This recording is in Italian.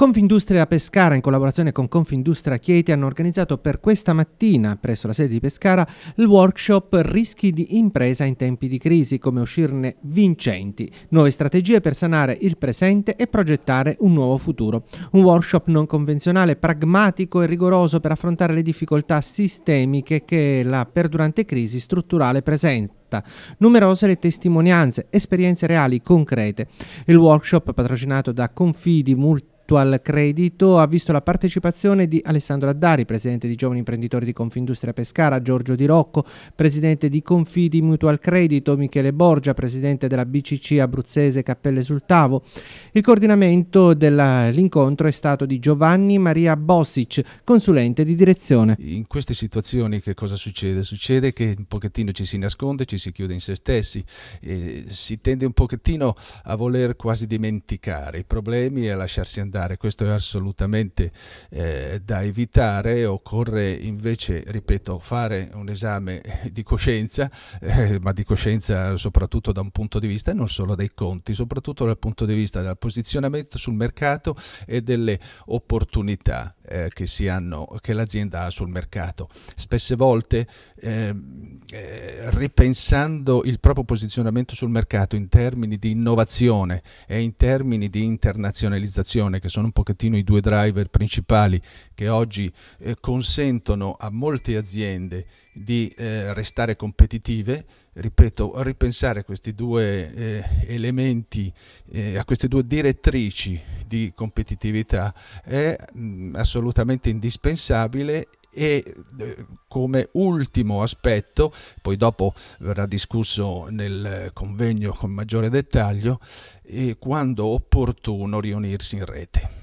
Confindustria Pescara in collaborazione con Confindustria Chieti hanno organizzato per questa mattina presso la sede di Pescara il workshop Rischi di impresa in tempi di crisi, come uscirne vincenti, nuove strategie per sanare il presente e progettare un nuovo futuro. Un workshop non convenzionale, pragmatico e rigoroso per affrontare le difficoltà sistemiche che la perdurante crisi strutturale presenta numerose le testimonianze, esperienze reali, concrete. Il workshop patrocinato da Confidi Multi Virtual Credito ha visto la partecipazione di Alessandro Addari, presidente di Giovani Imprenditori di Confindustria Pescara, Giorgio Di Rocco, presidente di Confidi Mutual Credito, Michele Borgia, presidente della BCC Abruzzese Cappelle sul Tavo. Il coordinamento dell'incontro è stato di Giovanni Maria Bossic, consulente di direzione. In queste situazioni che cosa succede? Succede che un pochettino ci si nasconde, ci si chiude in se stessi, eh, si tende un pochettino a voler quasi dimenticare i problemi e a lasciarsi andare dare, questo è assolutamente eh, da evitare, occorre invece, ripeto, fare un esame di coscienza, eh, ma di coscienza soprattutto da un punto di vista, e non solo dei conti, soprattutto dal punto di vista del posizionamento sul mercato e delle opportunità eh, che, hanno, che, l'azienda ha sul mercato. Spesse volte ehm, eh, ripensando il proprio posizionamento sul mercato in termini di innovazione e in termini di internazionalizzazione, che che sono un pochettino i due driver principali che oggi eh, consentono a molte aziende di eh, restare competitive. Ripeto, ripensare a questi due eh, elementi, eh, a queste due direttrici di competitività è mh, mm, assolutamente indispensabile e eh, come ultimo aspetto, poi dopo verrà discusso nel convegno con maggiore dettaglio, eh, quando opportuno riunirsi in rete.